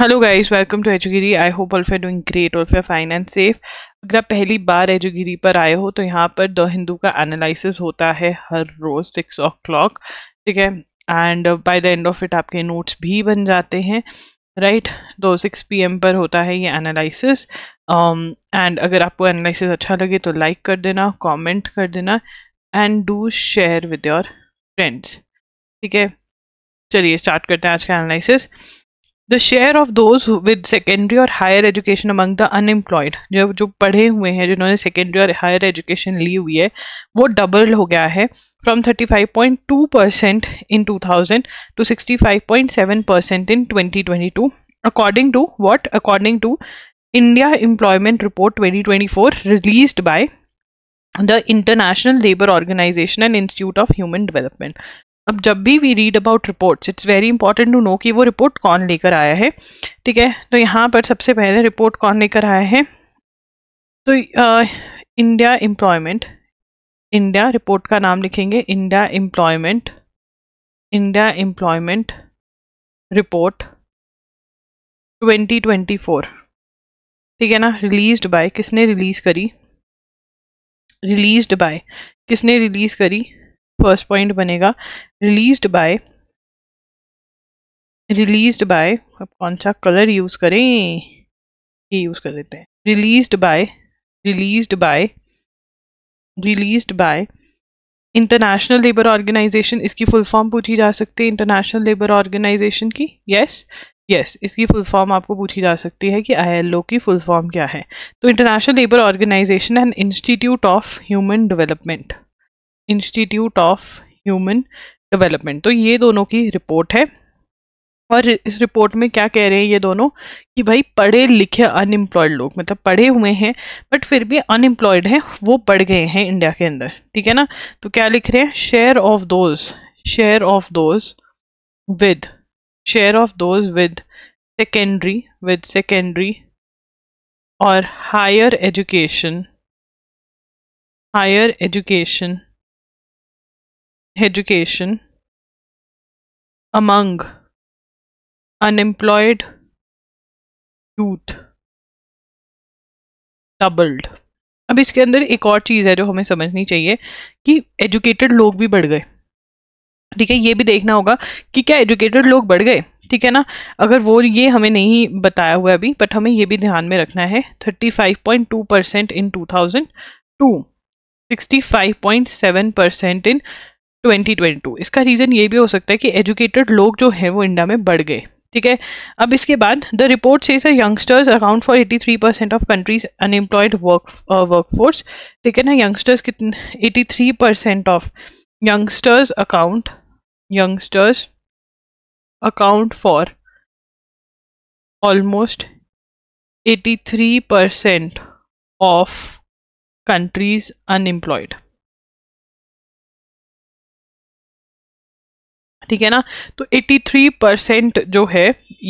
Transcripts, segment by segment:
Hello guys welcome to एजुगिरी I hope all fair doing great all fair fine and safe अगर आप पहली बार एजुगिरी पर आए हो तो यहाँ पर द हिंदू का एनालिसिस होता है हर रोज सिक्स ओ क्लॉक ठीक है and by the end of it आपके नोट्स भी बन जाते हैं राइट दो सिक्स पी एम पर होता है ये एनालिसिस एंड um, अगर आपको एनालिसिस अच्छा लगे तो लाइक कर देना कॉमेंट कर देना and do share with your friends ठीक है चलिए स्टार्ट करते हैं आज का analysis the share of those with secondary और higher education among the unemployed जो जो पढ़े हुए हैं जिन्होंने सेकेंडरी और हायर एजुकेशन ली हुई है वो डबल हो गया है from 35.2 percent in 2000 to 65.7 percent in 2022 according to what according to India employment report twenty four release by the international labour organization and institute of human development अब जब भी we read about reports it's very important to know कि वो report कौन लेकर आया है ठीक है तो यहाँ पर सबसे पहले रिपोर्ट कौन लेकर आया है तो इंडिया एम्प्लॉयमेंट इंडिया रिपोर्ट का नाम लिखेंगे India employment India employment report 2024 ठीक है ना रिलीज्ड बाय किसने रिलीज करी रिलीज्ड बाय किसने रिलीज करी फर्स्ट पॉइंट बनेगा रिलीज्ड बाय रिलीज्ड बाय अब कौन सा कलर यूज करें ये यूज कर देते हैं released by released by released by international labour organization इसकी फुल फॉर्म पूछी जा सकती है इंटरनेशनल लेबर ऑर्गेनाइजेशन की यस यस इसकी फुल फॉर्म आपको पूछी जा सकती है कि आईएलओ की फुल फॉर्म क्या है तो international labour organization and institute of human development institute of human development तो ये दोनों की रिपोर्ट है और इस रिपोर्ट में क्या कह रहे हैं ये दोनों कि भाई पढ़े लिखे अनएम्प्लॉयड लोग मतलब पढ़े हुए हैं बट फिर भी अनएम्प्लॉयड हैं वो बढ़ गए हैं इंडिया के अंदर ठीक है ना तो क्या लिख रहे हैं share of those share of those with share of those with secondary with secondary और higher education higher education education among unemployed youth doubled अब इसके अंदर एक और चीज़ है जो हमें समझनी चाहिए कि एजुकेटेड लोग भी बढ़ गए ठीक है ये भी देखना होगा कि क्या एजुकेटेड लोग बढ़ गए ठीक है ना अगर वो ये हमें नहीं बताया हुआ अभी बट हमें ये भी ध्यान में रखना है 35.2 परसेंट इन 2002 65.7 परसेंट इन 2022 इसका रीज़न ये भी हो सकता है कि एजुकेटेड लोग जो हैं वो इंडिया में बढ़ गए ठीक है अब इसके बाद द रिपोर्ट से youngsters account for 83 percent of countries unemployed work force ठीक है ना यंगस्टर्स कितने eighty three percent of youngsters account youngsters account for almost eighty three percent of countries unemployed ठीक है ना तो 83% जो है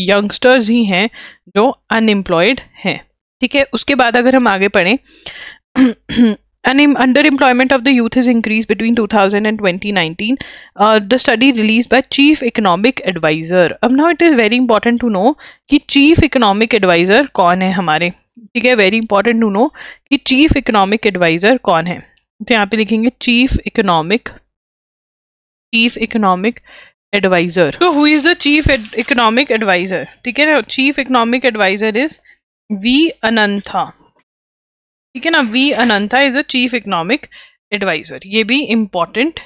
यंगस्टर्स ही हैं जो अनएम्प्लॉयड हैं ठीक है उसके बाद अगर हम आगे पढ़ें under employment of the youth is increase between 2000 thousand and twenty the study release by chief economic adviser अब now it is very important to know कि चीफ इकोनॉमिक एडवाइजर कौन है हमारे ठीक है वेरी इंपॉर्टेंट टू नो कि chief economic adviser कौन है तो यहाँ पे लिखेंगे chief economic chief economic adviser तो who is the chief economic adviser ठीक है ना chief economic adviser is V Anantha ठीक है ना V Anantha is a chief economic adviser ये भी इम्पॉर्टेंट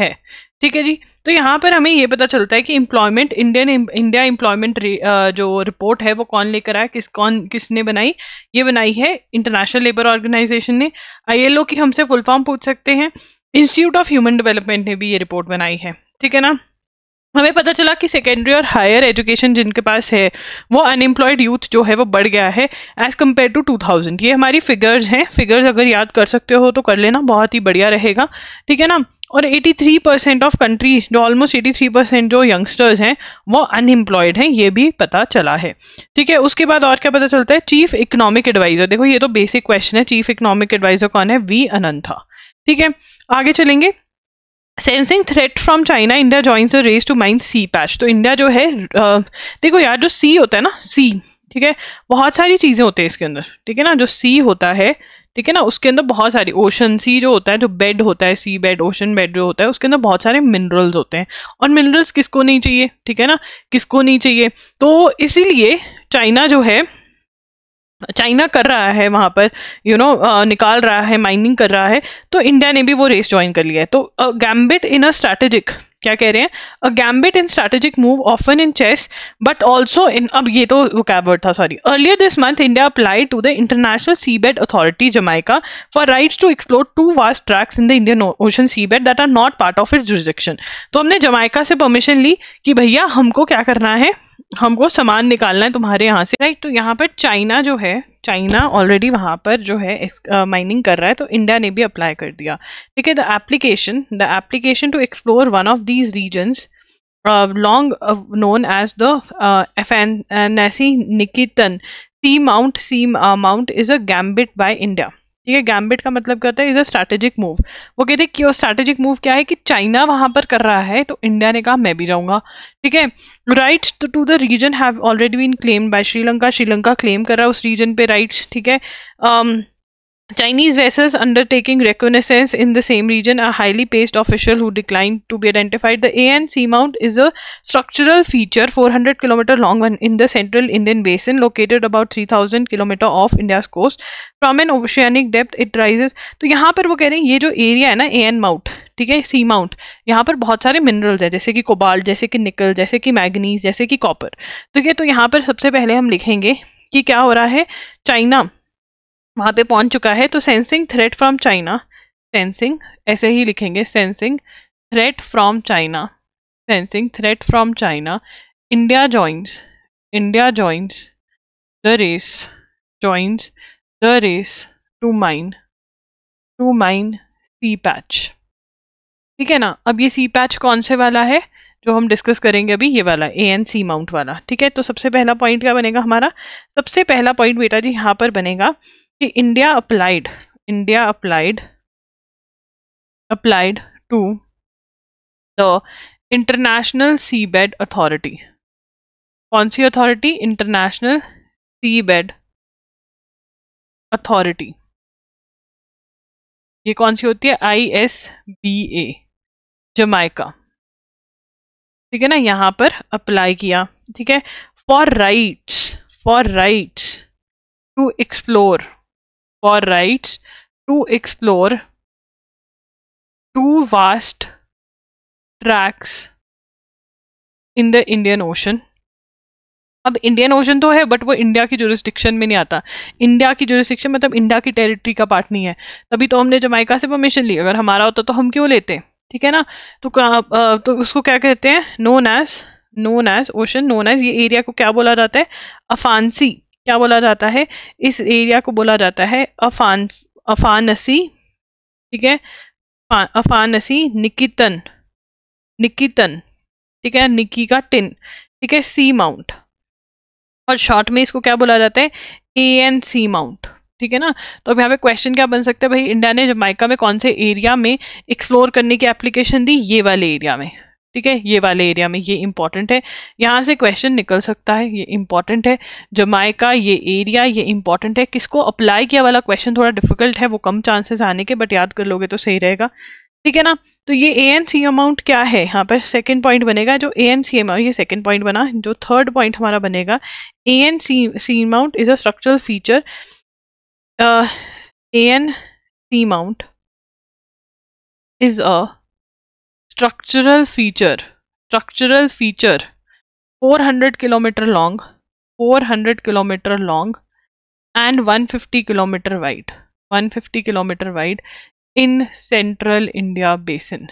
है ठीक है जी तो यहाँ पर हमें ये पता चलता है कि इम्प्लॉयमेंट इंडियन इंडिया इम्प्लॉयमेंट जो रिपोर्ट है वो कौन लेकर आया किस कौन किसने बनाई ये बनाई है इंटरनेशनल लेबर ऑर्गेनाइजेशन ने आईएलओ की हमसे फुल फॉर्म पूछ सकते हैं इंस्टीट्यूट ऑफ ह्यूमन डेवलपमेंट ने भी ये रिपोर्ट बनाई है ठीक है ना हमें पता चला कि सेकेंडरी और हायर एजुकेशन जिनके पास है वो अनएम्प्लॉयड यूथ जो है वो बढ़ गया है एज़ कम्पेयर टू 2000 ये हमारी फिगर्स हैं फिगर्स अगर याद कर सकते हो तो कर लेना बहुत ही बढ़िया रहेगा ठीक है ना और 83 परसेंट ऑफ कंट्री जो ऑलमोस्ट 83 परसेंट जो यंगस्टर्स हैं वो अनएम्प्लॉयड हैं ये भी पता चला है ठीक है उसके बाद और क्या पता चलता है चीफ इकोनॉमिक एडवाइज़र देखो ये तो बेसिक क्वेश्चन है चीफ इकोनॉमिक एडवाइज़र कौन है वी अनंथा ठीक है आगे चलेंगे sensing threat from China India joins race to mine sea patch तो इंडिया जो है देखो यार जो सी होता है ना सी ठीक है बहुत सारी चीज़ें होती हैं इसके अंदर ठीक है ना जो सी होता है ठीक है ना उसके अंदर बहुत सारी ओशन सी जो होता है जो बेड होता है सी बेड ओशन बेड जो होता है उसके अंदर बहुत सारे मिनरल्स होते हैं और मिनरल्स किसको नहीं चाहिए ठीक है ना किसको नहीं चाहिए तो इसीलिए चाइना जो है चाइना कर रहा है वहाँ पर यू नो निकाल रहा है माइनिंग कर रहा है तो इंडिया ने भी वो रेस ज्वाइन कर लिया है तो गैम्बिट इन अ स्ट्रैटेजिक क्या कह रहे हैं a gambit in strategic move often in chess but also in अब ये तो कैबर्ड था sorry earlier this month India apply to the international sea bed authority Jamaica for rights to explore to vast tracts in the Indian Ocean sea bed that are not part of it jurisdiction तो हमने Jamaica से permission ली कि भैया हमको क्या करना है हमको सामान निकालना है तुम्हारे यहाँ से राइट तो यहाँ पर चाइना जो है चाइना ऑलरेडी वहाँ पर जो है माइनिंग uh, कर रहा है तो इंडिया ने भी अप्लाई कर दिया ठीक है the application the application to explore one of these regions long known as the the N Afanasi Nikitan Sea sea mount sea mount is a gambit by India ठीक है गैम्बिट का मतलब क्या होता है इज अ स्ट्रैटेजिक मूव वो कहते हैं कि स्ट्रैटेजिक मूव क्या है कि चाइना वहां पर कर रहा है तो इंडिया ने कहा मैं भी रहूंगा ठीक है rights to the region have already been claimed by Sri Lanka Sri Lanka claim कर रहा है उस रीजन पे राइट्स ठीक है um, Chinese vessels undertaking reconnaissance in the same region, a highly paid official who declined to be identified. The AN Seamount is a structural feature 400 km long one in the central Indian basin located about 3000 km off India's coast. From an oceanic depth it rises. to yahan par wo keh rahe hain ye jo area hai na AN mount theek hai sea mount यहाँ पर बहुत सारे minerals हैं जैसे कि cobalt जैसे कि निकल जैसे कि मैग्नीज जैसे कि कॉपर ठीक है तो यहाँ पर सबसे पहले हम लिखेंगे कि क्या हो रहा है चाइना वहां पे पहुंच चुका है तो sensing threat from China sensing ऐसे ही लिखेंगे sensing threat from China sensing threat from China India joins India joins the race joins the race to mine to mine sea patch ठीक है ना अब ये सी पैच कौन से वाला है जो हम डिस्कस करेंगे अभी ये वाला ए एन सी माउंट वाला ठीक है तो सबसे पहला पॉइंट क्या बनेगा हमारा सबसे पहला पॉइंट बेटा जी यहाँ पर बनेगा कि India applied India applied applied to the international sea bed authority कौन sea authority international sea bed authority ये कौन सी होती है I S B A Jamaica ठीक है ना यहां पर अप्लाई किया ठीक है for rights for rights to explore or rights to explore two vast tracts in the Indian Ocean. अब इंडियन ओशन तो है बट वो इंडिया की जुरिस्टिक्शन में नहीं आता इंडिया की जुरिस्टिक्शन मतलब इंडिया की टेरिटरी का पार्ट नहीं है तभी तो हमने जमाइका से परमिशन ली अगर हमारा होता तो हम क्यों लेते ठीक है ना तो तो उसको क्या कहते हैं known as known as ocean known as ये एरिया को क्या बोला जाता है अफानसी क्या बोला जाता है इस एरिया को बोला जाता है अफान अफानसी ठीक है अफानसी निकितन निकितन ठीक है निकी का टिन ठीक है सी माउंट और शॉर्ट में इसको क्या बोला जाता है ए एन सी माउंट ठीक है ना तो अब यहाँ पे क्वेश्चन क्या बन सकता है भाई इंडिया ने जमाइका में कौन से एरिया में एक्सप्लोर करने की एप्लीकेशन दी ये वाले एरिया में ठीक है ये वाले एरिया में ये इंपॉर्टेंट है यहाँ से क्वेश्चन निकल सकता है ये इंपॉर्टेंट है का ये एरिया ये इंपॉर्टेंट है किसको अप्लाई किया वाला क्वेश्चन थोड़ा डिफिकल्ट है वो कम चांसेस आने के बट याद कर लोगे तो सही रहेगा ठीक है ना तो ये ए एन सी अमाउंट क्या है यहाँ पर सेकंड पॉइंट बनेगा जो ए एन सी अमाउंट ये सेकंड पॉइंट बना जो थर्ड पॉइंट हमारा बनेगा A N sea sea mount is a structural feature A N sea mount is a structural feature structural feature 400 kilometre long 400 kilometre long and 150 kilometre wide 150 kilometre wide in central India basin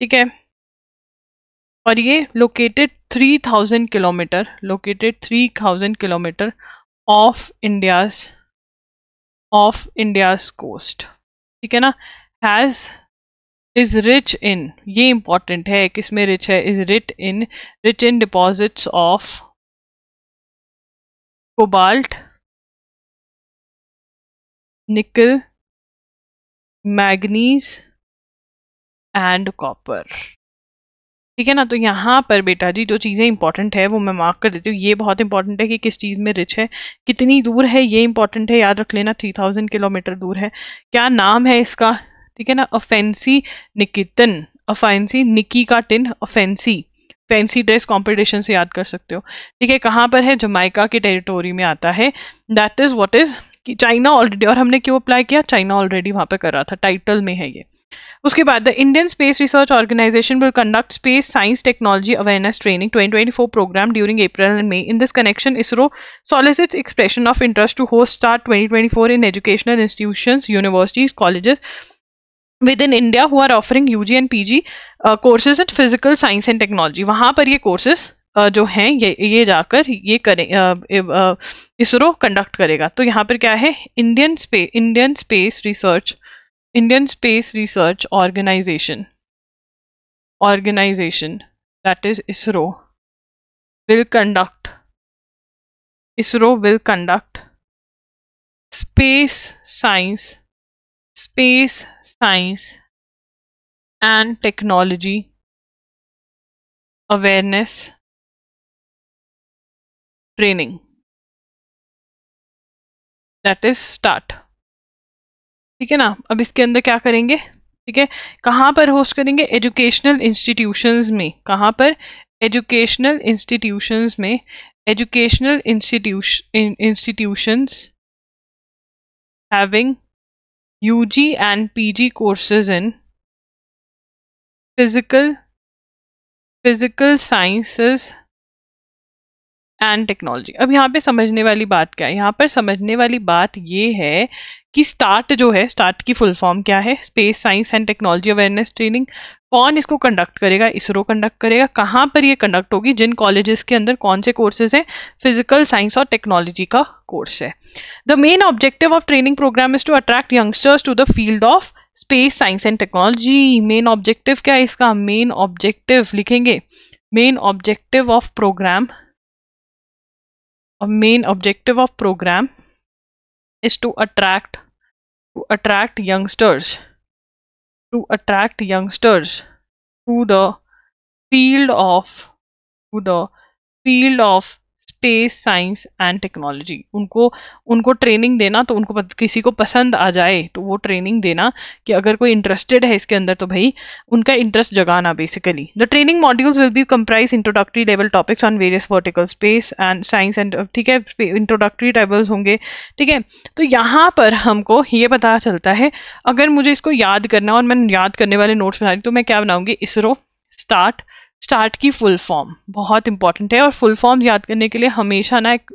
ठीक है और ये located 3000 kilometre located 3000 kilometre off India's off India's coast ठीक है ना has is rich इन ये important है किसमें रिच है is rich in rich in deposits of cobalt nickel manganese and copper ठीक है ना तो यहाँ पर बेटा जी जो चीज़ें इंपॉर्टेंट है वो मैं मार्क कर देती हूँ ये बहुत इंपॉर्टेंट है कि किस चीज़ में रिच है कितनी दूर है ये इंपॉर्टेंट है याद रख लेना थ्री थाउजेंड किलोमीटर दूर है क्या नाम है इसका ठीक है ना अफेंसी निकितन अफेंसी निकी का tin Afanasy fancy dress competition से याद कर सकते हो ठीक है कहाँ पर है जमाइका के टेरिटोरी में आता है दैट इज़ वॉट इज़ कि चाइना ऑलरेडी और हमने क्यों अप्लाई किया चाइना ऑलरेडी वहाँ पर कर रहा था टाइटल में है ये उसके बाद the Indian space research organization will conduct space science technology awareness training 2024 programme during April and May in this connection ISRO solicits expression of interest to host START 2024 in educational institutions universities colleges within India who are offering U G and P G courses in physical science and technology वहाँ पर ये courses uh, जो हैं ये ये जाकर ये करें uh, uh, इसरो कंडक्ट करेगा तो यहाँ पर क्या है Indian space Indian space research Indian space research organization organization that is ISRO will conduct ISRO will conduct space science space science and technology awareness training that is START ठीक है ना अब इसके अंदर क्या करेंगे ठीक है कहाँ पर होस्ट करेंगे एजुकेशनल इंस्टीट्यूशंस में कहाँ पर एजुकेशनल इंस्टीट्यूशंस में educational institution institutions having UG and PG courses in physical, physical sciences and technology अब यहाँ पे समझने वाली बात क्या है यहाँ पर समझने वाली बात ये है कि स्टार्ट जो है स्टार्ट की फुल फॉर्म क्या है space science and technology awareness training कौन इसको कंडक्ट करेगा इसरो कंडक्ट करेगा कहाँ पर ये कंडक्ट होगी जिन कॉलेजेस के अंदर कौन से कोर्सेज हैं फिजिकल साइंस और टेक्नोलॉजी का कोर्स है the main objective of training programme is to attract youngsters to the field of space science and technology main objective क्या है इसका मेन ऑब्जेक्टिव लिखेंगे main objective of programme main objective of programme is to attract to attract youngsters to attract youngsters to the field of to the field of space science and technology उनको उनको training देना तो उनको किसी को पसंद आ जाए तो वो ट्रेनिंग देना कि अगर कोई इंटरेस्टेड है इसके अंदर तो भाई उनका इंटरेस्ट जगाना basically the training modules will be comprise introductory level topics on various vertical space and science and ठीक है इंट्रोडक्टरी लेवल्स होंगे ठीक है तो यहाँ पर हमको ये पता चलता है अगर मुझे इसको याद करना और मैं याद करने वाले नोट्स बना रही तो मैं क्या बनाऊंगी इसरो स्टार्ट स्टार्ट की फुल फॉर्म बहुत इंपॉर्टेंट है और फुल फॉर्म याद करने के लिए हमेशा ना एक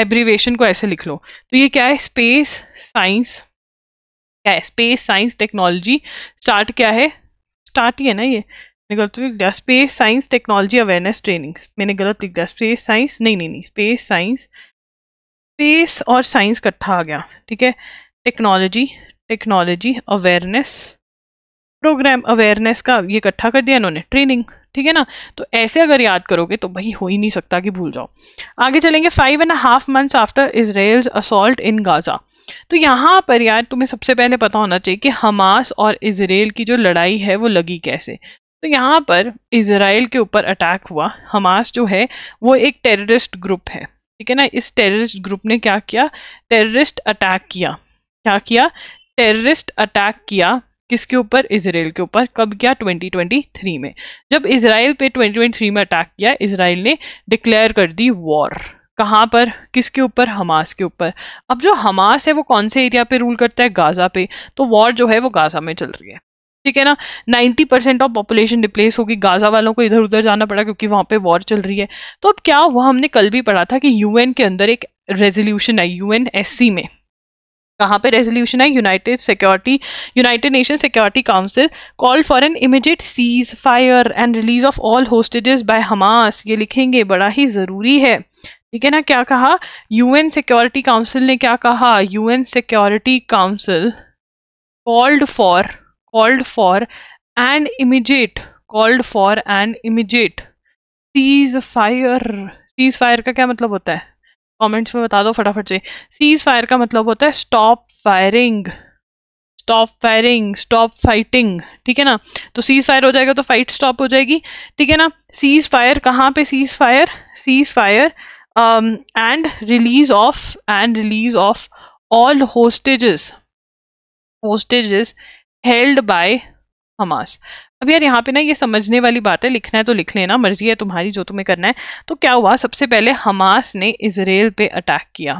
एब्रीवेशन को ऐसे लिख लो तो ये क्या है स्पेस साइंस क्या है स्पेस साइंस टेक्नोलॉजी स्टार्ट क्या है स्टार्ट ही है ना ये मैंने गलत लिख दिया space science technology awareness training मैंने गलत लिख दिया स्पेस साइंस नहीं नहीं नहीं स्पेस साइंस स्पेस और साइंस इकट्ठा आ गया ठीक है technology technology awareness programme awareness का ये इकट्ठा कर दिया इन्होंने ट्रेनिंग ठीक है ना तो ऐसे अगर याद करोगे तो भाई हो ही नहीं सकता कि भूल जाओ आगे चलेंगे five and half months after Israel's assault in Gaza तो यहाँ पर यार तुम्हें सबसे पहले पता होना चाहिए कि हमास और इसराइल की जो लड़ाई है वो लगी कैसे तो यहाँ पर इसराइल के ऊपर अटैक हुआ हमास जो है वो एक टेररिस्ट ग्रुप है ठीक है ना इस टेररिस्ट ग्रुप ने क्या किया टेररिस्ट अटैक किया क्या किया टेररिस्ट अटैक किया किसके ऊपर इसराइल के ऊपर कब किया 2023 में जब इसराइल पे 2023 में अटैक किया इसराइल ने डिक्लेयर कर दी वॉर कहाँ पर किसके ऊपर हमास के ऊपर अब जो हमास है वो कौन से एरिया पे रूल करता है गाज़ा पे तो वॉर जो है वो गाज़ा में चल रही है ठीक है ना 90 परसेंट ऑफ पॉपुलेशन डिप्लेस होगी गाज़ा वालों को इधर उधर जाना पड़ा क्योंकि वहाँ पे वॉर चल रही है तो अब क्या हुआ हमने कल भी पढ़ा था कि यूएन के अंदर एक रेजोल्यूशन आई यूएन एससी में कहाँ पे रेजोल्यूशन है United Security United Nation Security Council call for an immediate cease fire and release of all hostages by Hamas ये लिखेंगे बड़ा ही ज़रूरी है ठीक है ना क्या कहा यूएन सिक्योरिटी काउंसिल ने क्या कहा UN security council called for called for and immediate called for and immediate cease fire cease fire का क्या मतलब होता है कमेंट्स में बता दो फटाफट से सीज फायर का मतलब होता है stop firing stop firing stop fighting ठीक है ना तो सीज फायर हो जाएगा तो फाइट स्टॉप हो जाएगी ठीक है ना सीज फायर कहाँ पे cease fire cease fire and release of and release of all hostages hostages held by Hamas अब यार यहाँ पे ना ये समझने वाली बात है लिखना है तो लिख लेना मर्जी है तुम्हारी जो तुम्हें करना है तो क्या हुआ सबसे पहले हमास ने इसराइल पे अटैक किया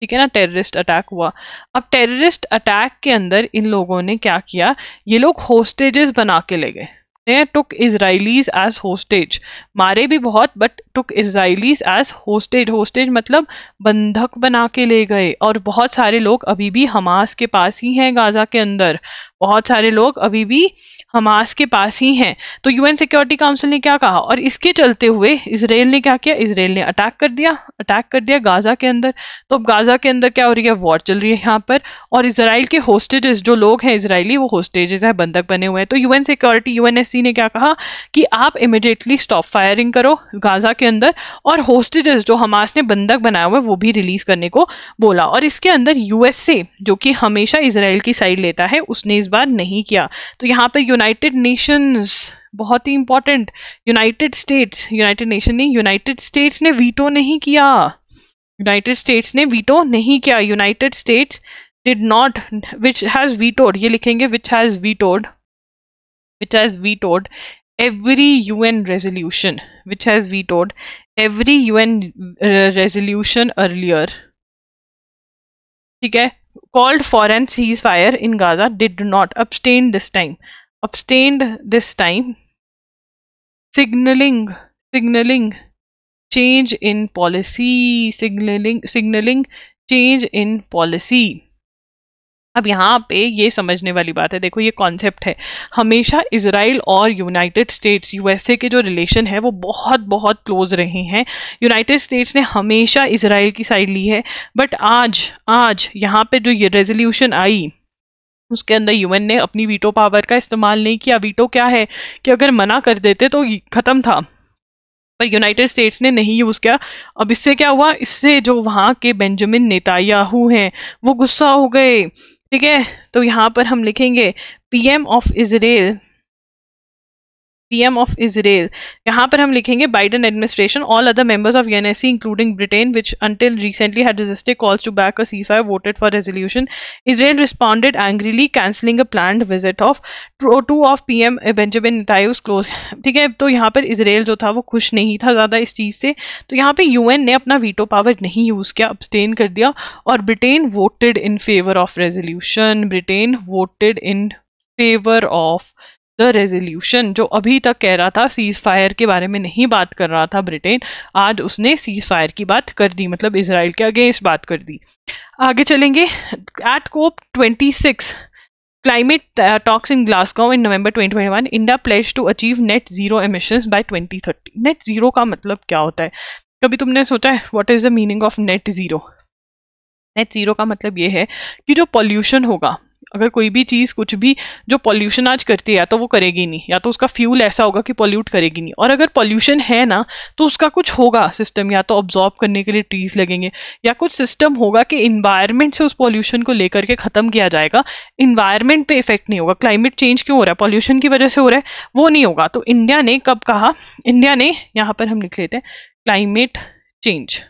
ठीक है ना टेररिस्ट अटैक हुआ अब टेररिस्ट अटैक के अंदर इन लोगों ने क्या किया ये लोग होस्टेजेस बना के ले गए टुक इसराइलीज एज होस्टेज मारे भी बहुत but took Israelis as hostage. Hostage मतलब बंधक बना के ले गए और बहुत सारे लोग अभी भी हमास के पास ही हैं गाजा के अंदर बहुत सारे लोग अभी भी हमास के पास ही हैं तो यूएन सिक्योरिटी काउंसिल ने क्या कहा और इसके चलते हुए इसराइल ने क्या किया इसराइल ने अटैक कर दिया अटैक कर दिया गाजा के अंदर तो अब गाजा के अंदर क्या हो रही है वॉर चल रही है यहाँ पर और इसराइल के होस्टेजेस जो लोग हैं इसराइली वो होस्टेजेस हैं बंधक बने हुए हैं तो यूएन सिक्योरिटी यूएनएससी ने क्या कहा कि आप इमिडिएटली स्टॉप फायरिंग करो गाजा के के अंदर और होस्टेजेस जो हमास ने बंधक बनाया हुआ है वो भी रिलीज करने को बोला और इसके अंदर यूएसए जो कि हमेशा इसराइल की साइड लेता है उसने इस बार नहीं किया तो यहाँ पर यूनाइटेड नेशंस बहुत ही important United States United Nation ने यूनाइटेड स्टेट्स ने वीटो नहीं किया यूनाइटेड स्टेट्स ने वीटो नहीं किया United States did not which has vetoed ये लिखेंगे which has vetoed which has vetoed every UN resolution which has vetoed every UN uh, resolution earlier. Okay, called for an ceasefire in Gaza did not abstain this time. Abstained this time, signaling signaling change in policy, signaling signaling change in policy. अब यहाँ पे ये समझने वाली बात है देखो ये कॉन्सेप्ट है हमेशा इसराइल और यूनाइटेड स्टेट्स यूएसए के जो रिलेशन है वो बहुत बहुत क्लोज रहे हैं यूनाइटेड स्टेट्स ने हमेशा इसराइल की साइड ली है बट आज आज यहाँ पे जो ये रेजोल्यूशन आई उसके अंदर यूएन ने अपनी वीटो पावर का इस्तेमाल नहीं किया वीटो क्या है कि अगर मना कर देते तो ख़त्म था पर यूनाइटेड स्टेट्स ने नहीं यूज़ किया अब इससे क्या हुआ इससे जो वहाँ के बेंजामिन नेतायाहू हैं वो गुस्सा हो गए ठीक है तो यहाँ पर हम लिखेंगे PM of Israel PM of Israel यहाँ पर हम लिखेंगे Biden administration all other members of UNSC including Britain which until recently had resisted calls to back a ceasefire voted for resolution Israel responded angrily cancelling a plan visit of two of PM Benjamin Netanyahu's close ठीक है तो यहाँ पर Israel जो था वो खुश नहीं था ज़्यादा इस चीज़ से तो यहाँ यू एन ने अपना वीटो पावर नहीं यूज़ किया अब्सटेन कर दिया और Britain voted in favour of resolution Britain voted in favour of the resolution जो अभी तक कह रहा था सीज फायर के बारे में नहीं बात कर रहा था ब्रिटेन आज उसने सीज फायर की बात कर दी मतलब इसराइल के अगेंस्ट बात कर दी आगे चलेंगे at COP twenty six climate talks in Glasgow in November 2021, India to achieve net zero emission by twenty 2030. Net zero का मतलब क्या होता है कभी तुमने सोचा है what is the meaning of net zero net zero का मतलब ये है कि जो पॉल्यूशन होगा अगर कोई भी चीज़ कुछ भी जो पॉल्यूशन आज करती है या तो वो करेगी नहीं या तो उसका फ्यूल ऐसा होगा कि पॉल्यूट करेगी नहीं और अगर पॉल्यूशन है ना तो उसका कुछ होगा सिस्टम या तो ऑब्जॉर्ब करने के लिए ट्रीज लगेंगे या कुछ सिस्टम होगा कि इन्वायरमेंट से उस पॉल्यूशन को लेकर के ख़त्म किया जाएगा इन्वायरमेंट पर इफेक्ट नहीं होगा क्लाइमेट चेंज क्यों हो रहा है पॉल्यूशन की वजह से हो रहा है वो नहीं होगा तो इंडिया ने कब कहा इंडिया ने यहाँ पर हम लिख लेते हैं क्लाइमेट चेंज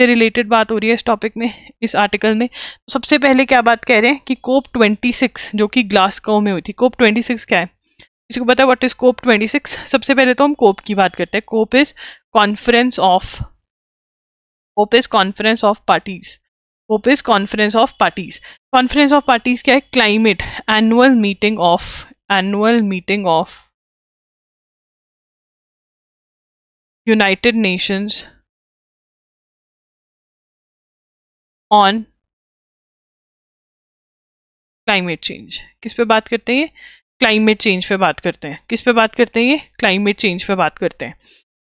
से रिलेटेड बात हो रही है इस टॉपिक में इस आर्टिकल में तो सबसे पहले क्या बात कह रहे हैं कि कोप 26 जो कि ग्लासगो में हुई थी कोप 26 क्या है किसी को पता है व्हाट इज कोप 26 सबसे पहले तो हम कोप की बात करते हैं COP is conference of COP is conference of parties COP is conference of parties conference of parties क्या है climate annual meeting of annual meeting of United Nations on climate change किस पे बात करते हैं क्लाइमेट चेंज पे बात करते हैं किस पे बात करते हैं क्लाइमेट चेंज पे बात करते हैं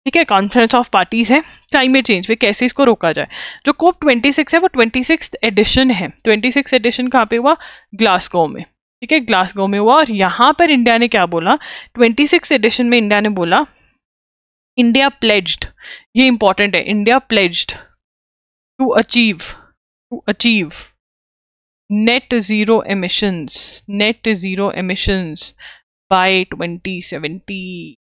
ठीक है कॉन्फ्रेंस ऑफ पार्टीज है क्लाइमेट चेंज पे कैसे इसको रोका जाए जो कोप 26 है वो 26 एडिशन है 26 एडिशन कहाँ पे हुआ ग्लासगो में ठीक है ग्लासगो में हुआ और यहाँ पर इंडिया ने क्या बोला 26 एडिशन में इंडिया ने बोला इंडिया प्लेज्ड ये इंपॉर्टेंट है India pledged to achieve to achieve net zero emissions net zero emissions by 2070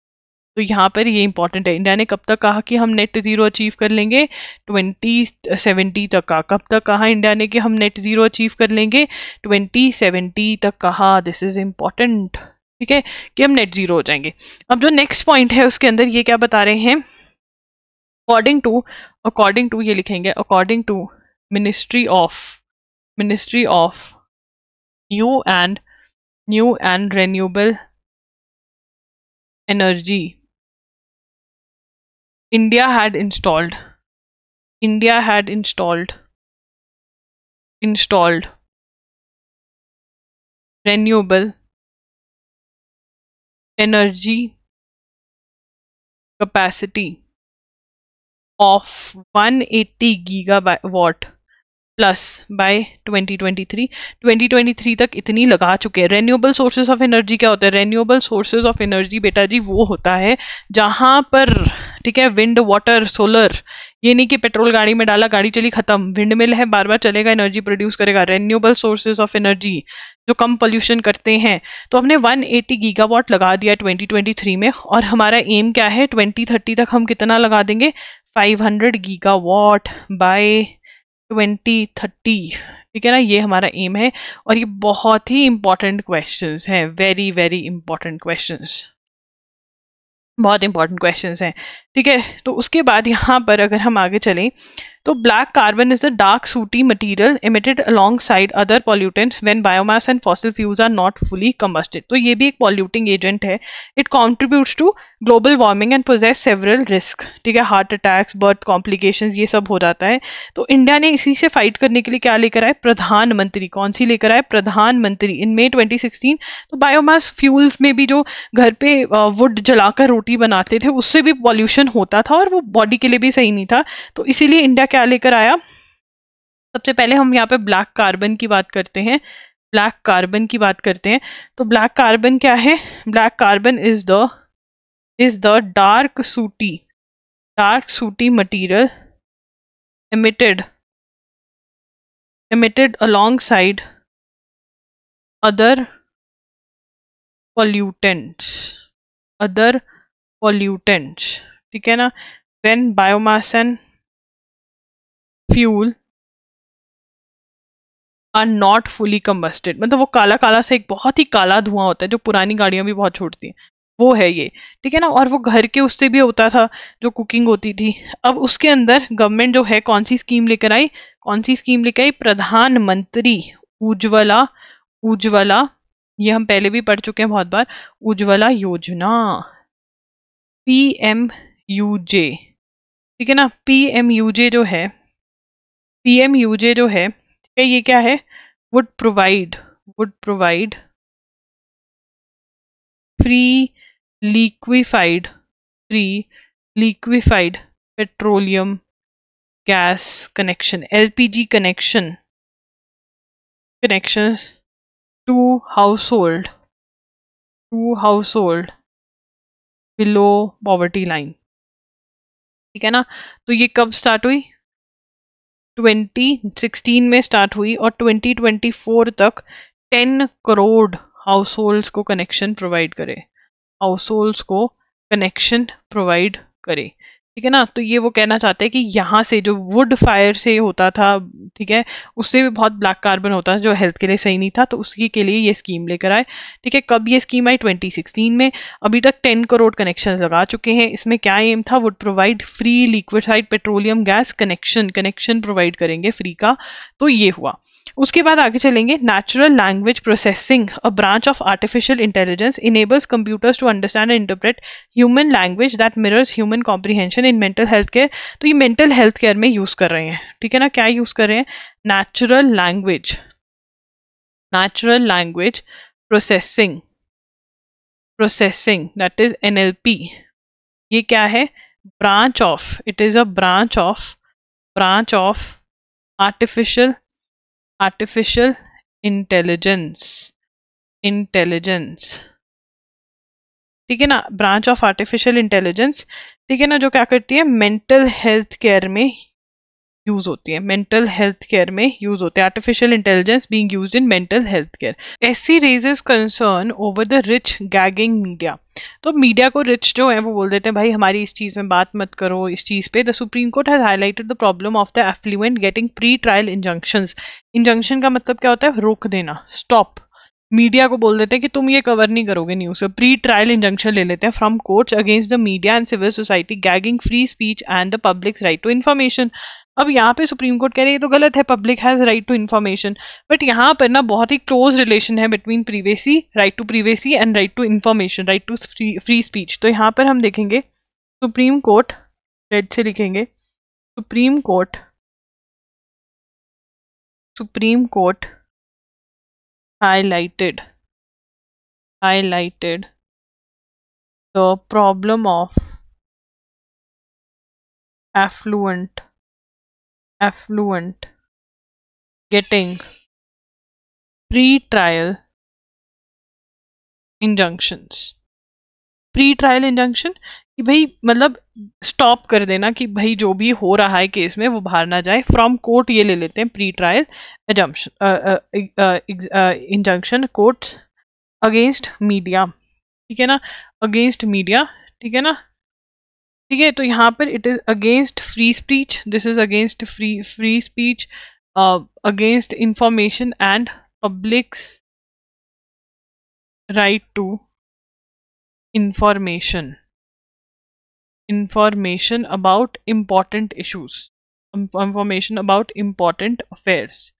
तो यहाँ पर ये इंपॉर्टेंट है इंडिया ने कब तक कहा कि हम नेट जीरो अचीव कर लेंगे 2070 तक कहा कब तक कहा इंडिया ने कि हम नेट जीरो अचीव कर लेंगे 2070 तक कहा दिस इज इम्पॉर्टेंट ठीक है कि हम नेट जीरो हो जाएंगे अब जो नेक्स्ट पॉइंट है उसके अंदर ये क्या बता रहे हैं अकॉर्डिंग टू अकॉर्डिंग टू ये लिखेंगे according to Ministry of Ministry of New and New and Renewable Energy. India had installed India had installed installed renewable energy capacity of 180 gigawatt plus by 2023 2023 तक इतनी लगा चुके हैं रेन्यूएबल सोर्सेज ऑफ एनर्जी क्या होता है रेन्यूएबल सोर्सेज ऑफ एनर्जी बेटा जी वो होता है जहाँ पर ठीक है विंड वाटर सोलर ये नहीं कि पेट्रोल गाड़ी में डाला गाड़ी चली खत्म विंड मिल है बार बार चलेगा एनर्जी प्रोड्यूस करेगा रेन्यूएबल सोर्सेज ऑफ एनर्जी जो कम पोल्यूशन करते हैं तो हमने 180 गीगावाट लगा दिया 2023 में और हमारा एम क्या है 2030 तक हम कितना लगा देंगे 500 गीगावाट बाय ट्वेंटी थर्टी ठीक है ना ये हमारा एम है और ये बहुत ही इंपॉर्टेंट क्वेश्चन हैं वेरी वेरी इंपॉर्टेंट क्वेश्चन बहुत इंपॉर्टेंट क्वेश्चन हैं ठीक है तो उसके बाद यहाँ पर अगर हम आगे चलें तो black carbon is the dark sooty material emitted alongside other pollutants when biomass and fossil fuels are not fully combusted तो ये भी एक पॉल्यूटिंग एजेंट है it contributes to global warming and poses several risk ठीक है heart attacks birth complication ये सब हो जाता है तो इंडिया ने इसी से फाइट करने के लिए क्या लेकर आए प्रधानमंत्री कौन सी लेकर आए प्रधानमंत्री इन मे ट्वेंटी सिक्सटीन तो बायोमास फ्यूल में भी जो घर पे वुड जलाकर रोटी बनाते थे उससे भी पॉल्यूशन होता था और वो बॉडी के लिए भी सही नहीं था तो इसीलिए इंडिया क्या लेकर आया सबसे पहले हम यहाँ पे ब्लैक कार्बन की बात करते हैं ब्लैक कार्बन की बात करते हैं तो ब्लैक कार्बन क्या है black carbon is the is the dark sooty dark sooty material emitted alongside other pollutants other pollutants ठीक है ना when biomass and fuel are not fully combusted मतलब वो काला काला सा एक बहुत ही काला धुआं होता है जो पुरानी गाड़ियां भी बहुत छोड़ती हैं वो है ये ठीक है ना और वो घर के उससे भी होता था जो कुकिंग होती थी अब उसके अंदर गवर्नमेंट जो है कौन सी स्कीम लेकर आई कौन सी स्कीम लेकर आई प्रधानमंत्री उज्ज्वला उज्ज्वला ये हम पहले भी पढ़ चुके हैं बहुत बार उज्ज्वला योजना पी एम यू जे ठीक है ना पी एम यू जे जो है पीएम यूजे जो है ठीक है ये क्या है would provide would provide free liquefied free liquefied petroleum gas connection LPG connection household to household below poverty line ठीक है ना तो ये कब स्टार्ट हुई 2016 में स्टार्ट हुई और 2024 तक 10 करोड़ हाउस होल्ड्स को कनेक्शन प्रोवाइड करे हाउस होल्ड्स को कनेक्शन प्रोवाइड करे ठीक है ना तो ये वो कहना चाहते हैं कि यहाँ से जो वुड फायर से होता था ठीक है उससे भी बहुत ब्लैक कार्बन होता था जो हेल्थ के लिए सही नहीं था तो उसकी के लिए ये स्कीम लेकर आए ठीक है कब ये स्कीम आई 2016 में अभी तक 10 करोड़ कनेक्शन लगा चुके हैं इसमें क्या एम था would provide free liquefied petroleum gas connection connection provide करेंगे फ्री का तो ये हुआ उसके बाद आगे चलेंगे natural language processing a branch of artificial intelligence enables computers to understand and interpret human language that mirrors human comprehension in mental health care तो ये मेंटल हेल्थ केयर में यूज़ कर रहे हैं ठीक है ना क्या यूज़ कर रहे हैं natural language natural language processing processing that is NLP ये क्या है branch of it is a branch of branch of artificial artificial intelligence intelligence ठीक है ना ब्रांच ऑफ आर्टिफिशियल इंटेलिजेंस ठीक है ना जो क्या करती है मेंटल हेल्थ केयर में यूज होती है मेंटल हेल्थ केयर में यूज होते हैं artificial intelligence being used in mental health care ऐसी raises concern over the rich gagging media तो मीडिया को रिच जो है वो बोल देते हैं भाई हमारी इस चीज़ में बात मत करो इस चीज़ पे the supreme court has highlighted the problem of the affluent getting pre trial injunction injunction का मतलब क्या होता है रोक देना स्टॉप मीडिया को बोल देते हैं कि तुम ये कवर नहीं करोगे न्यूज प्री ट्रायल इंजंक्शन ले लेते हैं from courts against the media and civil society gagging free speech and the public's right to information अब यहाँ पे सुप्रीम कोर्ट कह हैं ये तो गलत है public has right to information but यहाँ पर ना बहुत ही क्लोज रिलेशन है between privacy right to privacy and right to information right to free speech तो यहाँ पर हम देखेंगे सुप्रीम कोर्ट रेड से लिखेंगे supreme court supreme court highlighted highlighted the problem of affluent affluent getting pre-trial injunctions pre trial injunction कि भाई मतलब स्टॉप कर देना कि भाई जो भी हो रहा है केस में वो बाहर ना जाए फ्रॉम कोर्ट ये ले लेते हैं pre trial injunction court against media ठीक है ना अगेंस्ट मीडिया ठीक है ना ठीक है तो यहाँ पर it is against free speech this is against free free speech against information and public's right to information information about important issues information about important affairs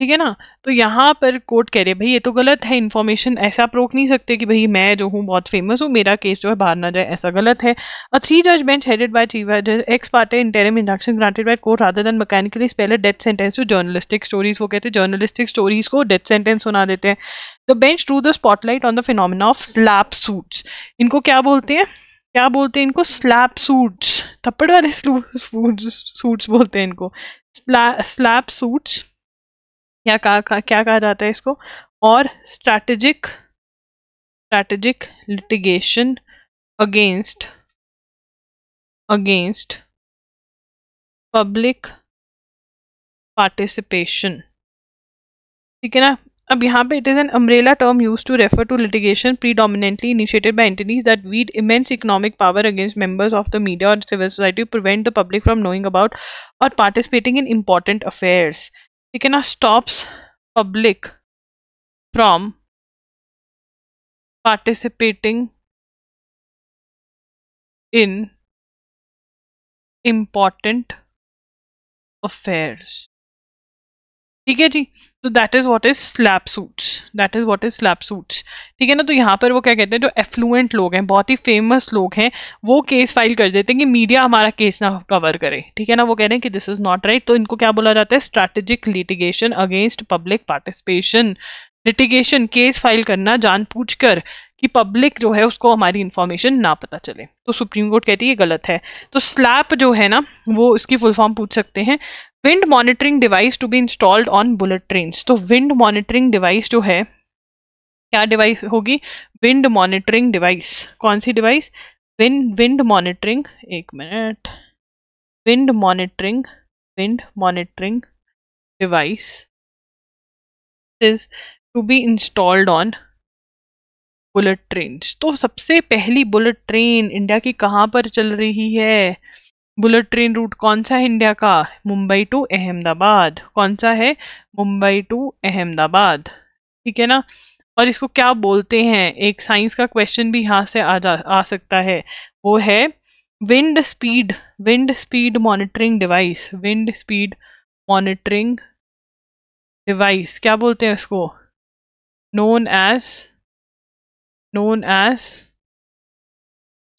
ठीक है ना तो यहाँ पर कोर्ट कह रहे भाई ये तो गलत है इन्फॉर्मेशन ऐसा आप रोक नहीं सकते कि भाई मैं जो हूँ बहुत फेमस हूँ मेरा केस जो है बाहर ना जाए ऐसा गलत है अ थ्री जज बेंच हेडेड बाय चीफ जज x Partey interim induction granted by court rather than mechanically पहले death sentence to journalistic stories वो कहते हैं जर्नलिस्टिक स्टोरीज को डेथ सेंटेंस सुना देते हैं the bench true the spotlight on the phenomena of slab suits इनको क्या बोलते हैं क्या बोलते हैं इनको स्लैप सूट्स थप्पड़ वाले सूट्स बोलते हैं इनको स्लैप सूट्स या का, का, क्या कहा जाता है इसको और strategic strategic litigation against against public participation ठीक है ना अब यहाँ पे it is an umbrella term use to refer to litigation predominantly initiated by entities that wield immense economic power against members of the media और civil society prevent the public from knowing about और participating in important affairs It cannot stops public from participating in important affairs. ठीक है जी तो that is what is SLAPP suits that is what is SLAPP suits ठीक है ना तो यहाँ पर वो क्या कहते हैं जो एफ्लुएंट लोग हैं बहुत ही फेमस लोग हैं वो केस फाइल कर देते हैं कि मीडिया हमारा केस ना कवर करे ठीक है ना वो कह रहे हैं कि दिस इज़ नॉट राइट तो इनको क्या बोला जाता है strategic litigation against public participation litigation case file करना जान कर, कि पब्लिक जो है उसको हमारी इन्फॉर्मेशन ना पता चले तो सुप्रीम कोर्ट कहती है ये गलत है तो स्लैप जो है ना वो इसकी फुल फॉर्म पूछ सकते हैं wind monitoring device to be installed on bullet train तो विंड मॉनिटरिंग डिवाइस जो है क्या डिवाइस होगी विंड मॉनिटरिंग डिवाइस कौन सी डिवाइस विंड विंड मॉनिटरिंग एक minute wind monitoring wind monitoring device is to be installed on bullet train तो सबसे पहली बुलेट ट्रेन इंडिया की कहाँ पर चल रही है बुलेट ट्रेन रूट कौन सा है इंडिया का मुंबई टू अहमदाबाद कौन सा है मुंबई टू अहमदाबाद ठीक है ना और इसको क्या बोलते हैं एक साइंस का क्वेश्चन भी यहाँ से आ जा आ सकता है वो है wind speed wind speed monitoring device wind speed monitoring device क्या बोलते हैं इसको known as known as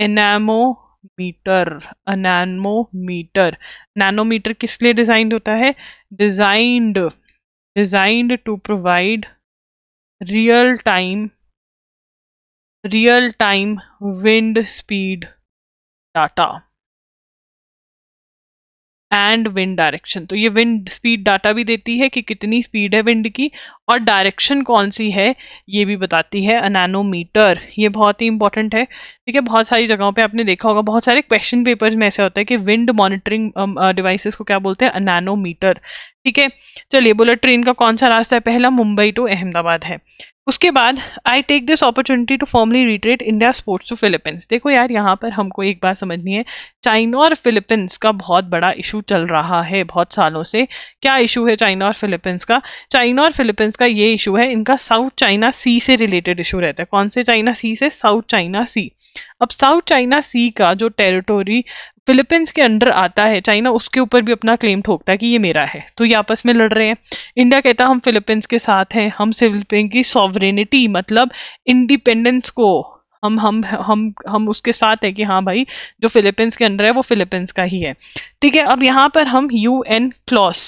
anemometer anemometer nanometer किस लिए डिजाइंड होता है designed designed to provide real time real time wind speed data and wind direction तो ये विंड स्पीड डाटा भी देती है कि कितनी स्पीड है विंड की और डायरेक्शन कौन सी है ये भी बताती है अनानोमीटर ये बहुत ही इंपॉर्टेंट है ठीक है बहुत सारी जगहों पे आपने देखा होगा बहुत सारे क्वेश्चन पेपर्स में ऐसे होता है कि विंड मॉनिटरिंग डिवाइसेस को क्या बोलते हैं अनानोमीटर ठीक है चलिए बोला ट्रेन का कौन सा रास्ता है पहला मुंबई टू अहमदाबाद है उसके बाद I take this opportunity to formally reiterate India support to Philippines देखो यार यहाँ पर हमको एक बात समझनी है चाइना और फिलिपींस का बहुत बड़ा इशू चल रहा है बहुत सालों से क्या इशू है चाइना और फिलिपींस का चाइना और फिलिपींस का ये इशू है इनका साउथ चाइना सी से रिलेटेड इशू रहता है कौन से चाइना सी से साउथ चाइना सी अब साउथ चाइना सी का जो टेरिटोरी फिलीपींस के अंडर आता है चाइना उसके ऊपर भी अपना क्लेम ठोकता है कि ये मेरा है तो ये आपस में लड़ रहे हैं इंडिया कहता हम फिलीपींस के साथ हैं हम फिलीपीन की सॉवरेनिटी मतलब इंडिपेंडेंस को हम हम हम हम उसके साथ है कि हाँ भाई जो फिलीपींस के अंडर है वो फिलीपींस का ही है ठीक है अब यहाँ पर हम UNCLOS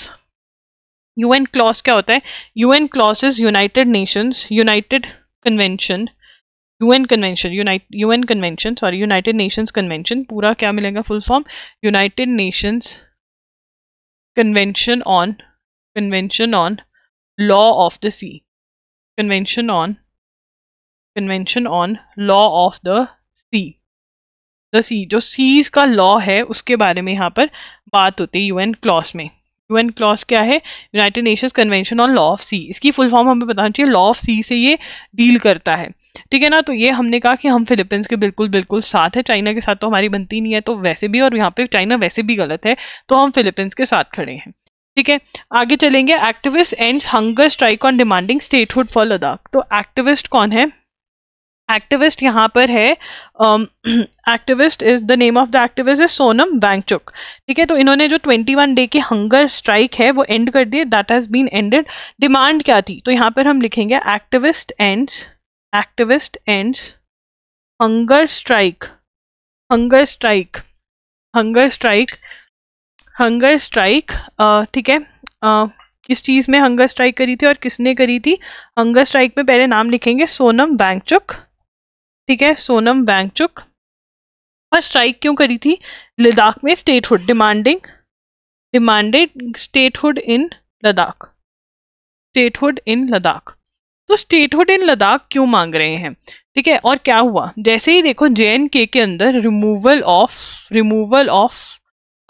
UNCLOS क्या होता है UNCLOS is United Nations United convention UN convention U UN convention sorry United Nations convention पूरा क्या मिलेगा full form United Nations convention on convention on law of the sea convention on convention on law of the sea the sea जो seas का law है उसके बारे में यहाँ पर बात होती है यूएन क्लॉस में यूएन क्लॉज क्या है United Nations convention on law of sea इसकी फुल फॉर्म हमें बताना चाहिए लॉ ऑफ सी से ये डील करता है ठीक है ना तो ये हमने कहा कि हम फिलीपींस के बिल्कुल बिल्कुल साथ है चाइना के साथ तो हमारी बनती नहीं है तो वैसे भी और यहाँ पे चाइना वैसे भी गलत है तो हम फिलीपींस के साथ खड़े हैं ठीक है आगे चलेंगे activist end hunger strike on demanding statehood for Ladakh तो एक्टिविस्ट कौन है एक्टिविस्ट यहाँ पर है activist is the name of the activist is Sonam Wangchuk ठीक है तो इन्होंने जो 21 डे की हंगर स्ट्राइक है वो एंड कर दिए that has been ended demand क्या थी तो यहाँ पर हम लिखेंगे activist end activist ends hunger strike hunger strike hunger strike hunger strike ठीक है आ, किस चीज़ में हंगर स्ट्राइक करी थी और किसने करी थी हंगर स्ट्राइक में पहले नाम लिखेंगे सोनम बैंकचुक ठीक है सोनम बैंकचुक और स्ट्राइक क्यों करी थी लद्दाख में statehood demanding demanded statehood in Ladakh statehood in Ladakh तो स्टेटहुड इन लद्दाख क्यों मांग रहे हैं ठीक है और क्या हुआ जैसे ही देखो जे के अंदर removal of removal of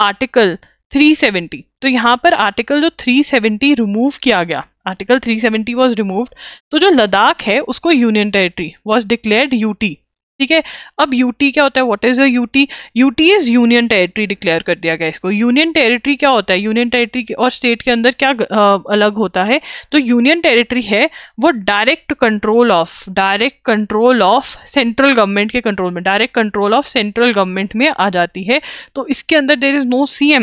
article 370 तो यहाँ पर आर्टिकल जो 370 रिमूव किया गया आर्टिकल 370 वाज रिमूव्ड तो जो लद्दाख है उसको union territory was declared UT ठीक है अब यूटी क्या होता है what is a UT UT is union territory declare कर दिया गया इसको यूनियन टेरिटरी क्या होता है यूनियन टेरिटरी और स्टेट के अंदर क्या आ, अलग होता है तो यूनियन टेरिटरी है वो direct control of direct control of central government के कंट्रोल में direct control of central government में आ जाती है तो इसके अंदर there is no C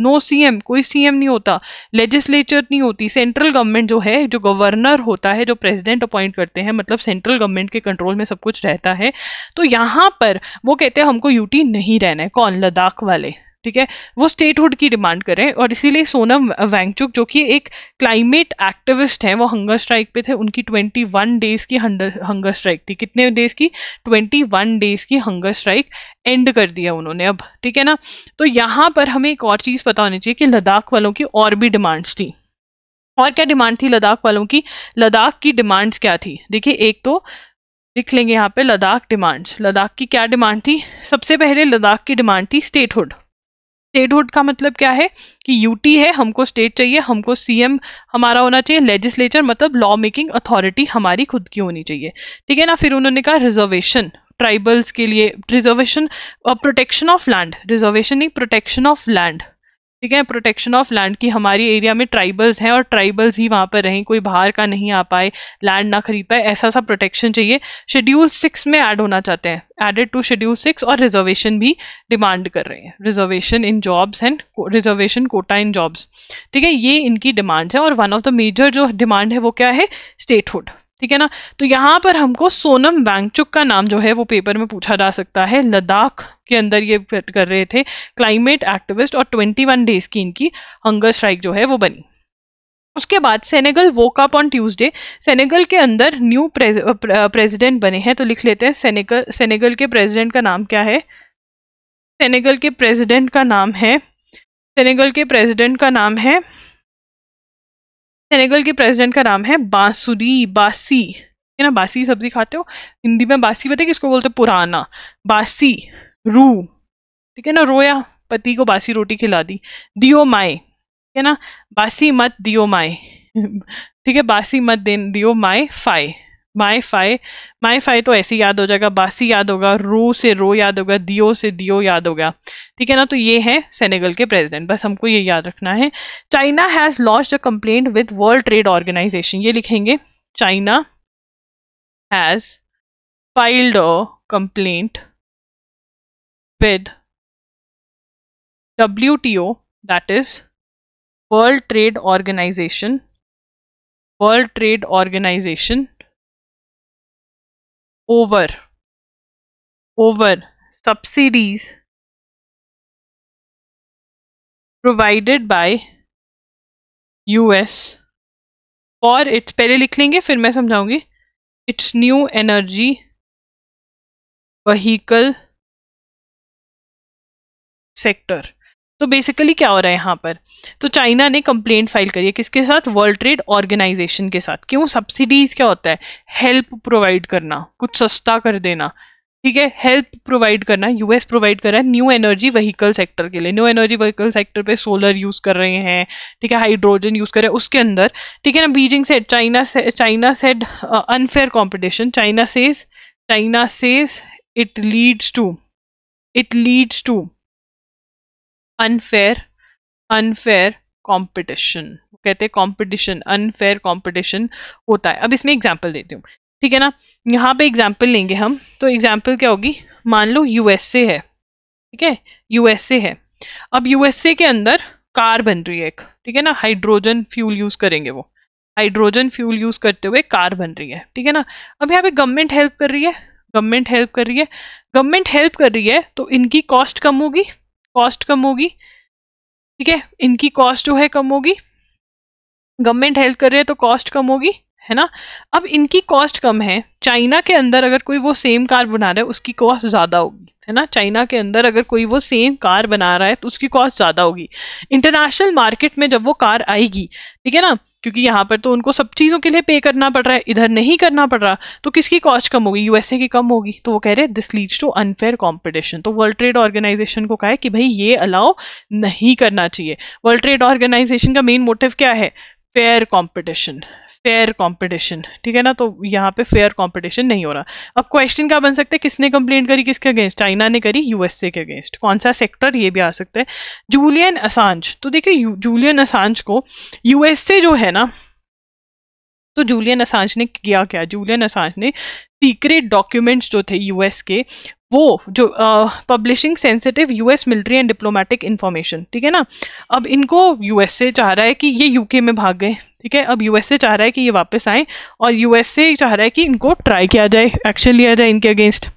no CM कोई सीएम नहीं होता लेजिस्लेचर नहीं होती सेंट्रल गवर्नमेंट जो है जो गवर्नर होता है जो प्रेसिडेंट अपॉइंट करते हैं मतलब सेंट्रल गवर्नमेंट के कंट्रोल में सब कुछ रहता है तो यहाँ पर वो कहते हैं हमको यूटी नहीं रहना है कौन लद्दाख वाले ठीक है वो स्टेटहुड की डिमांड करें और इसीलिए सोनम वैंगचुक जो कि एक क्लाइमेट एक्टिविस्ट हैं वो हंगर स्ट्राइक पे थे उनकी 21 डेज की हंगर स्ट्राइक थी कितने डेज की 21 डेज की हंगर स्ट्राइक एंड कर दिया उन्होंने अब ठीक है ना तो यहाँ पर हमें एक और चीज़ पता होनी चाहिए कि लद्दाख वालों की और भी डिमांड्स थी और क्या डिमांड थी लद्दाख वालों की लद्दाख की डिमांड्स क्या थी देखिए एक तो लिख लेंगे यहाँ पे लद्दाख डिमांड्स लद्दाख की क्या डिमांड थी सबसे पहले लद्दाख की डिमांड थी स्टेटहुड स्टेटहुड का मतलब क्या है कि यूटी है हमको स्टेट चाहिए हमको सीएम हमारा होना चाहिए लेजिस्लेचर मतलब लॉ मेकिंग अथॉरिटी हमारी खुद की होनी चाहिए ठीक है ना फिर उन्होंने कहा रिजर्वेशन ट्राइबल्स के लिए reservation protection of land reservation नहीं प्रोटेक्शन ऑफ लैंड ठीक है प्रोटेक्शन ऑफ लैंड की हमारी एरिया में ट्राइबल्स हैं और ट्राइबल्स ही वहाँ पर रहें कोई बाहर का नहीं आ पाए लैंड ना खरीद पाए ऐसा सा प्रोटेक्शन चाहिए शेड्यूल सिक्स में ऐड होना चाहते हैं एडेड टू शेड्यूल सिक्स और रिजर्वेशन भी डिमांड कर रहे हैं reservation in jobs and reservation quota in jobs ठीक है ये इनकी डिमांड्स हैं और वन ऑफ द मेजर जो डिमांड है वो क्या है स्टेटहुड ठीक है ना तो यहाँ पर हमको सोनम वैंगचुक का नाम जो है वो पेपर में पूछा जा सकता है लद्दाख के अंदर ये कर रहे थे क्लाइमेट एक्टिविस्ट और 21 डेज की इनकी हंगर स्ट्राइक जो है वो बनी उसके बाद Senegal woke up on Tuesday Senegal के अंदर न्यू प्रेज, प्रेसिडेंट बने हैं तो लिख लेते हैं सेनेगल सेनेगल के प्रेसिडेंट का नाम क्या है सेनेगल के प्रेसिडेंट का नाम है सेनेगल के प्रेसिडेंट का नाम है सेनेगल के प्रेसिडेंट का नाम है बांसुरी बासी है ना बासी सब्जी खाते हो हिंदी में बासी पता है किसको बोलते हैं पुराना बासी रू ठीक है ना रोया पति को बासी रोटी खिला दी दियो माए ठीक है ना बासी मत दियो माए ठीक है बासी मत दे दियो माए फाए माई फाई माई फाई तो ऐसे याद हो जाएगा बासी याद होगा रो से रो याद होगा दियो से दियो याद होगा ठीक है ना तो ये है सेनेगल के प्रेसिडेंट बस हमको ये याद रखना है China has launch a complaint with World Trade Organization ये लिखेंगे China has complaint with W T O that is World Trade Organization World Trade Organization over over subsidies provided by US for its पहले लिख लेंगे फिर मैं समझाऊंगी its new energy vehicle sector तो basically क्या हो रहा है यहाँ पर तो चाइना ने कंप्लेंट फाइल करी है किसके साथ वर्ल्ड ट्रेड ऑर्गेनाइजेशन के साथ क्यों सब्सिडीज क्या होता है हेल्प प्रोवाइड करना कुछ सस्ता कर देना ठीक है हेल्प प्रोवाइड करना यूएस प्रोवाइड कर रहा है न्यू एनर्जी व्हीकल सेक्टर के लिए न्यू एनर्जी व्हीकल सेक्टर पे सोलर यूज कर रहे हैं ठीक है हाइड्रोजन यूज कर रहे हैं उसके अंदर ठीक है ना बीजिंग से चाइना से China said unfair competition China says China says it leads to it leads to unfair unfair competition वो कहते हैं कॉम्पिटिशन अनफेयर कॉम्पिटिशन होता है अब इसमें एग्जाम्पल देती हूँ ठीक है ना यहाँ पे एग्जाम्पल लेंगे हम तो एग्जाम्पल क्या होगी मान लो यूएसए है ठीक है यूएसए है अब यूएसए के अंदर कार बन रही है एक ठीक है ना हाइड्रोजन फ्यूल यूज करेंगे वो हाइड्रोजन फ्यूल यूज करते हुए कार बन रही है ठीक है ना अब यहाँ पे गवर्नमेंट हेल्प कर रही है गवर्नमेंट हेल्प कर रही है गवर्नमेंट हेल्प कर रही है तो इनकी कॉस्ट कम होगी कॉस्ट कम होगी ठीक है इनकी कॉस्ट जो है कम होगी गवर्नमेंट हेल्प कर रहे हैं तो कॉस्ट कम होगी है ना अब इनकी कॉस्ट कम है चाइना के अंदर अगर कोई वो सेम कार बना रहा है उसकी कॉस्ट ज़्यादा होगी है ना चाइना के अंदर अगर कोई वो सेम कार बना रहा है तो उसकी कॉस्ट ज़्यादा होगी इंटरनेशनल मार्केट में जब वो कार आएगी ठीक है ना क्योंकि यहाँ पर तो उनको सब चीज़ों के लिए पे करना पड़ रहा है इधर नहीं करना पड़ रहा तो किसकी कॉस्ट कम होगी यूएसए की कम होगी तो वो कह रहे हैं this leads to unfair competition तो वर्ल्ड ट्रेड ऑर्गेनाइजेशन को कहा है कि भाई ये अलाउ नहीं करना चाहिए वर्ल्ड ट्रेड ऑर्गेनाइजेशन का मेन मोटिव क्या है फेयर कॉम्पिटिशन फेयर कंपटीशन ठीक है ना तो यहाँ पे फेयर कंपटीशन नहीं हो रहा अब क्वेश्चन क्या बन सकता है किसने कंप्लेंट करी किसके अगेंस्ट चाइना ने करी यूएसए के अगेंस्ट कौन सा सेक्टर ये भी आ सकता है जूलियन असांज तो देखिए जूलियन असांज को यूएसए जो है ना तो जूलियन असांज ने किया क्या जूलियन असांज ने सीक्रेट डॉक्यूमेंट्स जो थे यूएस के वो जो publishing sensitive US military and diplomatic information ठीक है ना अब इनको यूएसए चाह रहा है कि ये यूके में भाग गए ठीक है अब यूएसए चाह रहा है कि ये वापस आए और यूएसए चाह रहा है कि इनको ट्राई किया जाए एक्शन लिया जाए इनके against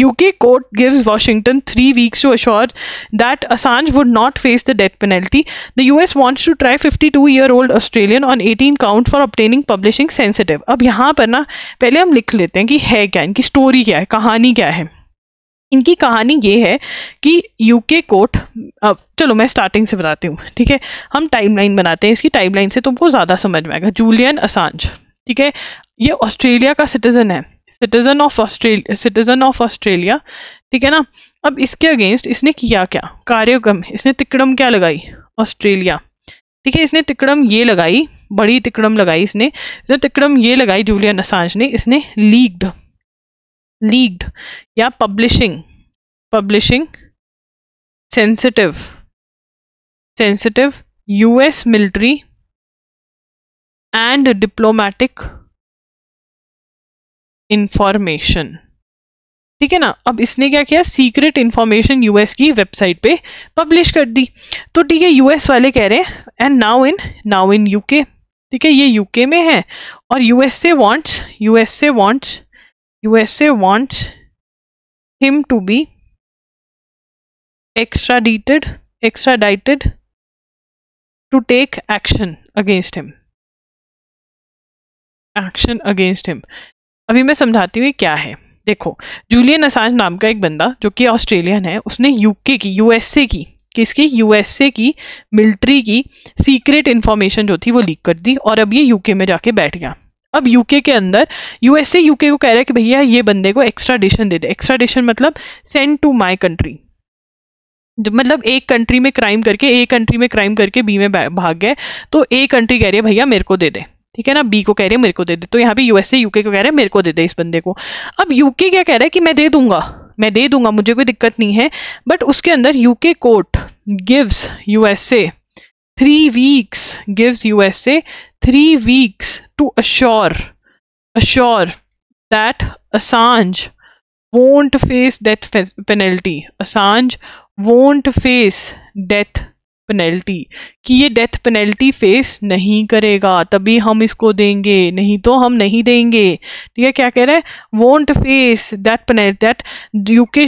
UK court gives Washington three weeks to assure that Assange would not face the death penalty. The US wants to try 52-year-old Australian on 18 count for obtaining publishing sensitive. अब यहाँ पर ना पहले हम लिख लेते हैं कि है क्या इनकी स्टोरी क्या है कहानी क्या है इनकी कहानी ये है कि यूके कोर्ट अब चलो मैं स्टार्टिंग से बताती हूँ ठीक है हम टाइमलाइन बनाते हैं इसकी टाइमलाइन से तुमको ज़्यादा समझ में आएगा जूलियन असांज ठीक है ये ऑस्ट्रेलिया का सिटीज़न है citizen of Australia citizen of Australia ठीक है ना अब इसके अगेंस्ट इसने किया क्या कार्यक्रम इसने तिकड़म क्या लगाई ऑस्ट्रेलिया ठीक है इसने तिकड़म ये लगाई बड़ी तिकड़म लगाई इसने जो तिकड़म ये लगाई जूलियन असांज ने इसने लीग्ड लीग्ड या publishing publishing sensitive sensitive US military and diplomatic information ठीक है ना अब इसने क्या किया सीक्रेट इंफॉर्मेशन यूएस की वेबसाइट पे पब्लिश कर दी तो ठीक है यूएस वाले कह रहे हैं and now in now in UK ठीक है ये यूके में है और यूएसए से USA US USA want him to be extradited to take action against him action against him अभी मैं समझाती हूँ क्या है देखो जूलियन असाज नाम का एक बंदा जो कि ऑस्ट्रेलियन है उसने यूके की यूएसए की किसकी यूएसए की मिलिट्री की सीक्रेट इन्फॉर्मेशन जो थी वो लीक कर दी और अब ये यूके में जाके बैठ गया अब यूके के अंदर यूएसए यूके को कह रहा है कि भैया ये बंदे को डिशन दे दे डिशन मतलब सेंड टू माई कंट्री मतलब एक कंट्री में क्राइम करके ए कंट्री में क्राइम करके बी में भाग गए तो ए कंट्री कह रही है भैया मेरे को दे दे ठीक है ना बी को कह रहे हैं मेरे को दे दे तो यहाँ पे यूएसए यूके को कह रहे हैं मेरे को दे दे इस बंदे को अब यूके क्या कह रहा है कि मैं दे दूंगा मैं दे दूंगा मुझे कोई दिक्कत नहीं है बट उसके अंदर UK court gives USA three weeks gives USA three weeks to assure assure that Assange won't face death penalty Assange won't face death penalty कि ये डेथ पेनल्टी फेस नहीं करेगा तभी हम इसको देंगे नहीं तो हम नहीं देंगे ठीक है क्या कह रहे हैं won't face that penalty that UK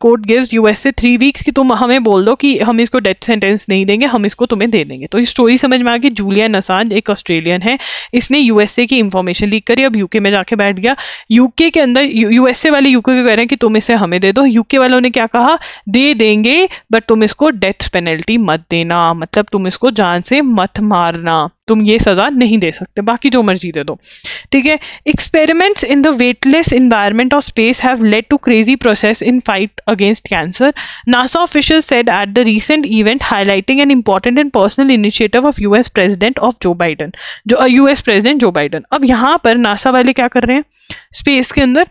court gives USA three weeks कि तुम हमें बोल दो कि हम इसको डेथ सेंटेंस नहीं देंगे हम इसको तुम्हें दे देंगे तो ये स्टोरी समझ में आ गई जूलिया नसान एक ऑस्ट्रेलियन है इसने यूएसए की इंफॉर्मेशन लीक करी अब यूके में जाके बैठ गया यूके के अंदर यूएसए वाले यूके को कह रहे हैं कि तुम इसे हमें दे दो यूके वालों ने क्या कहा दे देंगे बट तुम इसको डेथ पेनल्टी मत देना मतलब तुम इसको जान से मत मारना तुम ये सज़ा नहीं दे सकते बाकी जो मर्जी दे दो ठीक है experiments in the weightless environment of space have led to crazy process in fight against cancer NASA official said at the recent event highlighting an important and personal initiative of US president of Joe Biden जो US president Joe Biden अब यहाँ पर NASA वाले क्या कर रहे हैं space के अंदर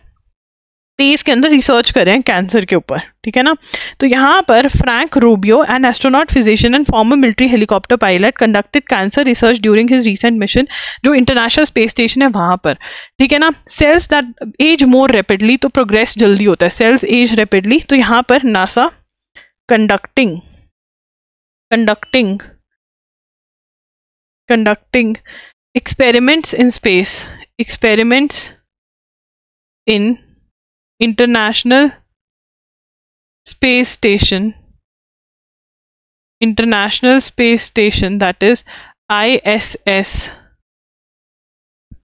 तेईस के अंदर रिसर्च करें कैंसर के ऊपर ठीक है ना तो यहाँ पर Frank Rubio and astronaut physician and former military helicopter pilot conducted cancer research during his recent mission जो इंटरनेशनल स्पेस स्टेशन है वहाँ पर ठीक है ना cells that age more rapidly तो प्रोग्रेस जल्दी होता है सेल्स एज रेपिडली तो यहाँ पर NASA conducting conducting conducting experiments in space experiments in international space station international space station that is ISS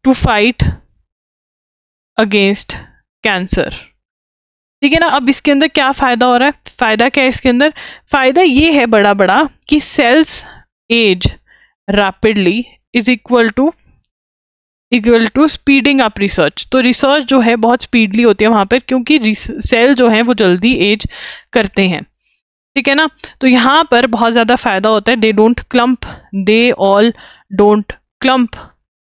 to fight against cancer ठीक है ना अब इसके अंदर क्या फायदा हो रहा है फायदा क्या है इसके अंदर फायदा ये है बड़ा बड़ा कि cells age rapidly is equal to equal to speeding up research तो रिसर्च जो है बहुत स्पीडली होती है वहां पर क्योंकि सेल जो है वो जल्दी एज करते हैं ठीक है ना तो यहाँ पर बहुत ज़्यादा फ़ायदा होता है they don't clump they all don't clump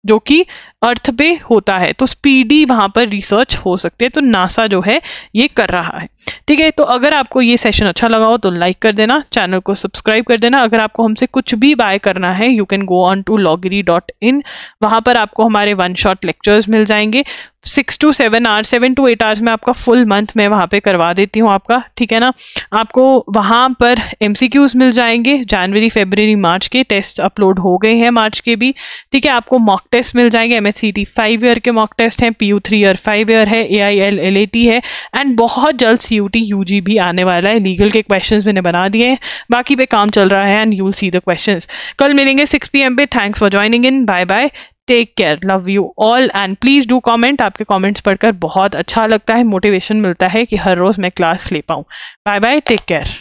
जो कि अर्थ पे होता है तो स्पीडी वहां पर रिसर्च हो सकती है तो नासा जो है ये कर रहा है ठीक है तो अगर आपको ये सेशन अच्छा लगा हो तो लाइक कर देना चैनल को सब्सक्राइब कर देना अगर आपको हमसे कुछ भी बाय करना है you can go on to लॉगरी डॉट इन वहाँ पर आपको हमारे वन शॉट लेक्चर्स मिल जाएंगे six to seven hours seven to eight hours में आपका फुल मंथ मैं वहाँ पे करवा देती हूँ आपका ठीक है ना आपको वहाँ पर एम मिल जाएंगे जनवरी फेबररी मार्च के टेस्ट अपलोड हो गए हैं मार्च के भी ठीक है आपको मॉक टेस्ट मिल जाएंगे M S C T five year के मॉक टेस्ट हैं P U three year five year है A I L L A T है एंड बहुत जल्द C U T U G भी आने वाला है लीगल के क्वेश्चन मैंने बना दिए हैं बाकी पे काम चल रहा है and you see the question कल मिलेंगे सिक्स पी एम पे thanks for joining in bye bye take care love you all and please do comment आपके कॉमेंट्स पढ़कर बहुत अच्छा लगता है मोटिवेशन मिलता है कि हर रोज़ मैं क्लास ले पाऊँ बाय बाय टेक केयर